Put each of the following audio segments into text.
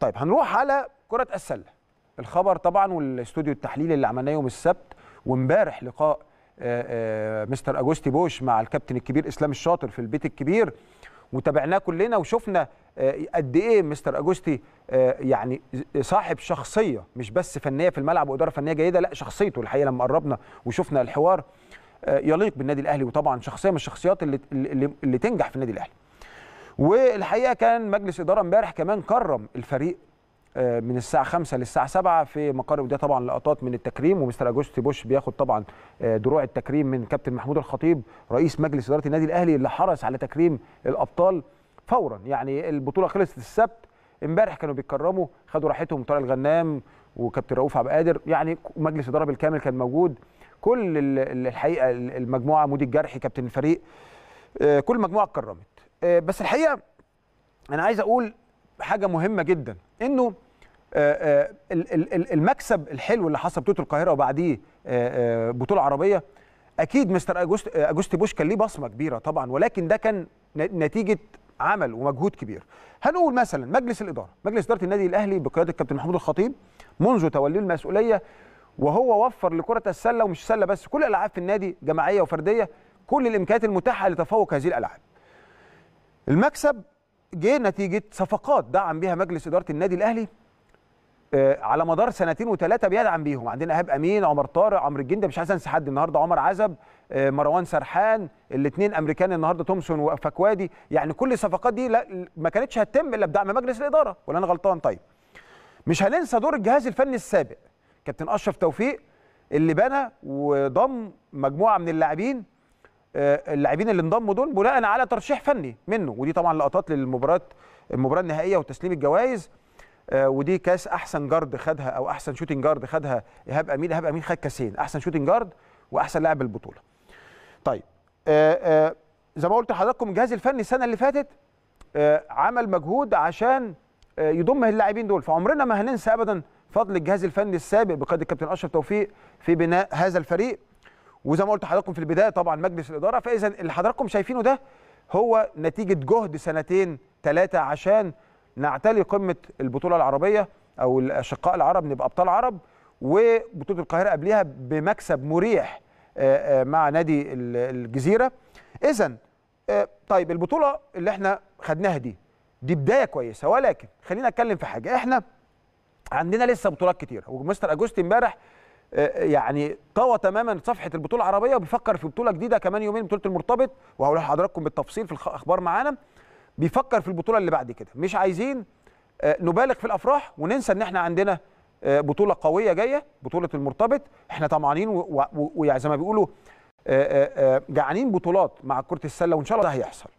طيب هنروح على كره السله الخبر طبعا والاستوديو التحليلي اللي عملناه يوم السبت وامبارح لقاء آه، آه، مستر اجوستي بوش مع الكابتن الكبير اسلام الشاطر في البيت الكبير وتابعناه كلنا وشفنا آه، قد ايه مستر اجوستي يعني صاحب شخصيه مش بس فنيه في الملعب واداره فنيه جيده لا شخصيته الحقيقه لما قربنا وشفنا الحوار يليق بالنادي الاهلي وطبعا شخصيه من الشخصيات اللي اللي, اللي تنجح في النادي الاهلي والحقيقه كان مجلس اداره امبارح كمان كرم الفريق آه، من الساعه 5 للساعه 7 في مقر وده طبعا لقطات من التكريم ومستر اجوستي بوش بياخد طبعا آه، دروع التكريم من كابتن محمود الخطيب رئيس مجلس اداره النادي الاهلي اللي حرص على تكريم الابطال فورا يعني البطوله خلصت السبت امبارح كانوا بيتكرموا خدوا راحتهم طارق الغنام وكابتن رؤوف عبد القادر يعني مجلس اداره بالكامل كان موجود كل الحقيقه المجموعه مودي الجرحي كابتن الفريق آه، كل مجموعه اتكرمت آه، بس الحقيقه انا عايز اقول حاجه مهمه جدا انه آه، آه، المكسب الحلو اللي حصل بطوله القاهره وبعديه بطوله عربيه اكيد مستر اجوستي بوش كان ليه بصمه كبيره طبعا ولكن ده كان نتيجه عمل ومجهود كبير هنقول مثلا مجلس الاداره مجلس اداره النادي الاهلي بقياده الكابتن محمود الخطيب منذ توليه المسؤوليه وهو وفر لكره السله ومش سله بس كل الالعاب في النادي جماعيه وفرديه كل الامكانيات المتاحه لتفوق هذه الالعاب المكسب جه نتيجه صفقات دعم بها مجلس اداره النادي الاهلي آه، على مدار سنتين وثلاثه بيدعم بيهم عندنا ايهاب امين عمر طارق عمرو الجندي مش عايز انسى حد النهارده عمر عزب آه، مروان سرحان الاثنين امريكان النهارده تومسون وفكوادي يعني كل الصفقات دي لا ما كانتش هتتم الا بدعم مجلس الاداره ولا انا غلطان طيب مش هننسى دور الجهاز الفني السابق كابتن اشرف توفيق اللي بنى وضم مجموعه من اللاعبين آه، اللاعبين اللي انضموا دول بناء على ترشيح فني منه ودي طبعا لقطات للمباراه المباراه النهائيه وتسليم الجوائز آه، ودي كاس احسن جارد خدها او احسن شوتنج جارد خدها ايهاب امين ايهاب امين خد كاسين احسن شوتنج جارد واحسن لاعب البطوله طيب آه، زي ما قلت لحضراتكم الجهاز الفني السنه اللي فاتت عمل مجهود عشان يضم اللاعبين دول فعمرنا ما هننسى ابدا فضل الجهاز الفني السابق بقياده الكابتن اشرف توفيق في بناء هذا الفريق وزي ما قلت لحضراتكم في البدايه طبعا مجلس الاداره فاذا اللي حضراتكم شايفينه ده هو نتيجه جهد سنتين ثلاثه عشان نعتلي قمه البطوله العربيه او الاشقاء العرب نبقى ابطال عرب وبطوله القاهره قبليها بمكسب مريح آه، آه، مع نادي الجزيره اذا آه، طيب البطوله اللي احنا خدناها دي دي بدايه كويسه ولكن خلينا اتكلم في حاجه احنا عندنا لسه بطولات كتيره ومستر اجوستي امبارح آه، آه، يعني طوى تماما صفحه البطوله العربيه وبيفكر في بطوله جديده كمان يومين بطوله المرتبط وهقول لحضراتكم بالتفصيل في الاخبار معانا بيفكر في البطوله اللي بعد كده مش عايزين آه، نبالغ في الافراح وننسى ان احنا عندنا بطوله قويه جايه بطوله المرتبط احنا طمعانين ويعني زي ما بيقولوا جعانين بطولات مع كره السله وان شاء الله ده هيحصل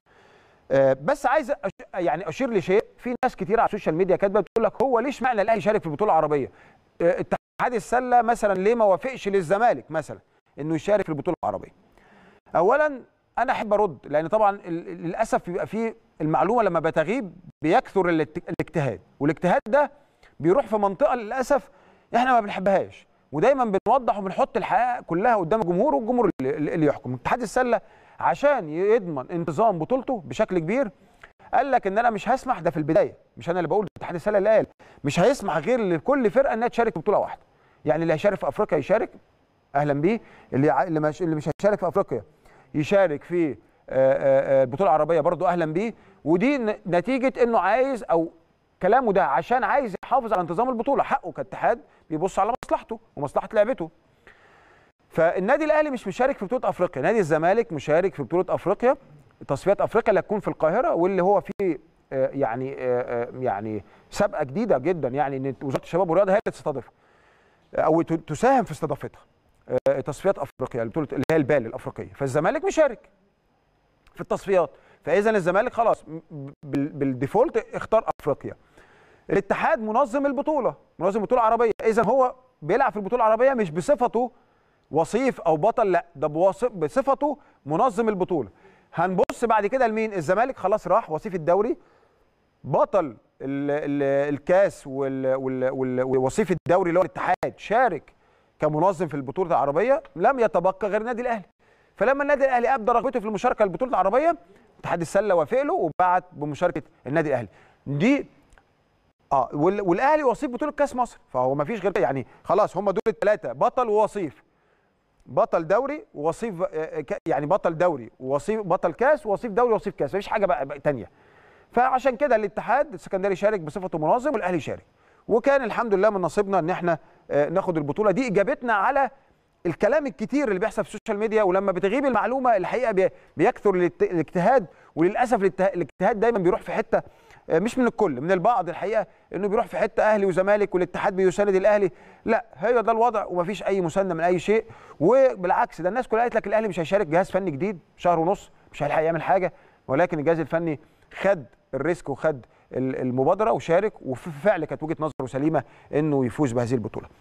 بس عايز يعني اشير لشيء في ناس كتير على السوشيال ميديا كاتبه بتقول لك هو ليش معنى الاهلي شارك في البطوله العربيه اتحاد السله مثلا ليه ما وافقش للزمالك مثلا انه يشارك في البطوله العربيه اولا انا احب ارد لان طبعا للاسف بيبقى في المعلومه لما بتغيب بيكثر الاجتهاد والاجتهاد ده بيروح في منطقه للاسف احنا ما بنحبهاش ودايما بنوضح وبنحط الحقيقه كلها قدام الجمهور والجمهور اللي يحكم اتحاد السله عشان يضمن انتظام بطولته بشكل كبير قال لك ان انا مش هسمح ده في البدايه مش انا اللي بقول اتحاد السله اللي قال مش هيسمح غير لكل فرقه انها تشارك في بطوله واحده يعني اللي هيشارك في افريقيا يشارك اهلا بيه اللي اللي مش هيشارك في افريقيا يشارك في البطوله العربيه برضو اهلا بيه ودي نتيجه انه عايز او كلامه ده عشان عايز يحافظ على انتظام البطوله حقه كاتحاد بيبص على مصلحته ومصلحه لعبته فالنادي الاهلي مش مشارك في بطوله افريقيا نادي الزمالك مشارك في بطوله افريقيا تصفيات افريقيا اللي هتكون في القاهره واللي هو فيه يعني يعني سابقه جديده جدا يعني ان وزاره الشباب والرياضه هي اللي تستضيفه او تساهم في استضافتها آه، تصفيات افريقيا البطوله اللي هي البال الافريقيه فالزمالك مشارك في التصفيات فاذا الزمالك خلاص بالديفولت اختار افريقيا الاتحاد منظم البطوله منظم البطوله العربيه اذا هو بيلعب في البطوله العربيه مش بصفته وصيف او بطل لا ده بصفته منظم البطوله هنبص بعد كده لمين الزمالك خلاص راح وصيف الدوري بطل الكاس ووصيف الدوري اللي هو الاتحاد شارك كمنظم في البطوله العربيه لم يتبقى غير النادي الاهلي فلما النادي الاهلي ابدى رغبته في المشاركه في البطوله العربيه اتحاد السله وافق له وبعت بمشاركه النادي الاهلي دي اه والاهلي وصيف بطوله كاس مصر فهو ما فيش غير يعني خلاص هم دول الثلاثه بطل ووصيف بطل دوري ووصيف آه، آه، يعني بطل دوري ووصيف بطل كاس ووصيف دوري ووصيف كاس ما فيش حاجه بقى, بقى تانيه فعشان كده الاتحاد السكندري شارك بصفته منظم والاهلي شارك وكان الحمد لله من نصيبنا ان احنا آه، ناخد البطوله دي اجابتنا على الكلام الكتير اللي بيحصل في السوشيال ميديا ولما بتغيب المعلومه الحقيقه بيكثر الاجتهاد وللاسف الاجتهاد دايما بيروح في حته آه، مش من الكل من البعض الحقيقه انه بيروح في حته اهلي وزمالك والاتحاد بيساند الاهلي لا هي ده الوضع ومفيش اي مسانده من اي شيء وبالعكس ده الناس كلها قالت لك الاهلي مش هيشارك جهاز فني جديد شهر ونص مش هيلحق يعمل حاجه ولكن الجهاز الفني خد الريسك وخد المبادره وشارك وفعلا كانت وجهه نظره سليمه انه يفوز بهذه البطوله